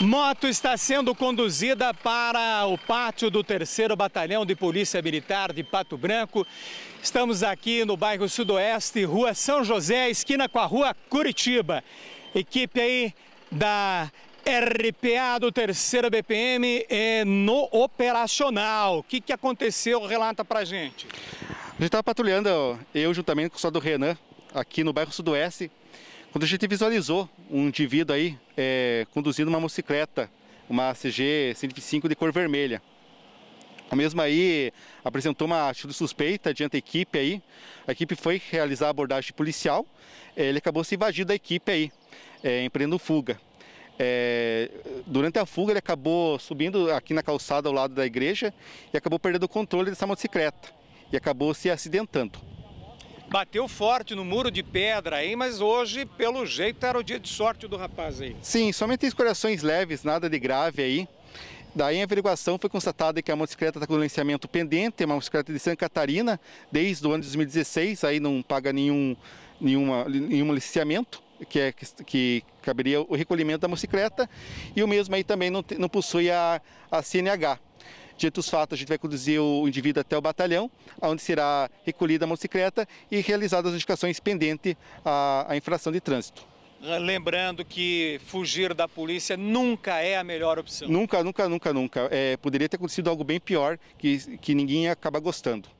Moto está sendo conduzida para o pátio do 3 Batalhão de Polícia Militar de Pato Branco. Estamos aqui no bairro Sudoeste, Rua São José, esquina com a Rua Curitiba. Equipe aí da RPA do 3 BPM é no operacional. O que, que aconteceu? Relata pra gente. A gente estava patrulhando, eu juntamente com o do Renan, aqui no bairro Sudoeste, quando a gente visualizou um indivíduo aí é, conduzindo uma motocicleta, uma CG 125 de cor vermelha. a mesma aí apresentou uma atitude suspeita diante da equipe aí. A equipe foi realizar a abordagem policial. É, ele acabou se invadindo da equipe aí, é, empreendendo fuga. É, durante a fuga ele acabou subindo aqui na calçada ao lado da igreja e acabou perdendo o controle dessa motocicleta e acabou se acidentando. Bateu forte no muro de pedra, hein? Mas hoje, pelo jeito, era o dia de sorte do rapaz aí. Sim, somente escorações leves, nada de grave aí. Daí, em averiguação, foi constatado que a motocicleta está com licenciamento pendente, é uma motocicleta de Santa Catarina, desde o ano de 2016, aí não paga nenhum, nenhuma, nenhum licenciamento, que, é, que, que caberia o recolhimento da motocicleta, e o mesmo aí também não, não possui a, a CNH. Dito dos fatos, a gente vai conduzir o indivíduo até o batalhão, onde será recolhida a motocicleta e realizadas as indicações pendente à, à infração de trânsito. Ah, lembrando que fugir da polícia nunca é a melhor opção. Nunca, nunca, nunca, nunca. É, poderia ter acontecido algo bem pior que, que ninguém acaba gostando.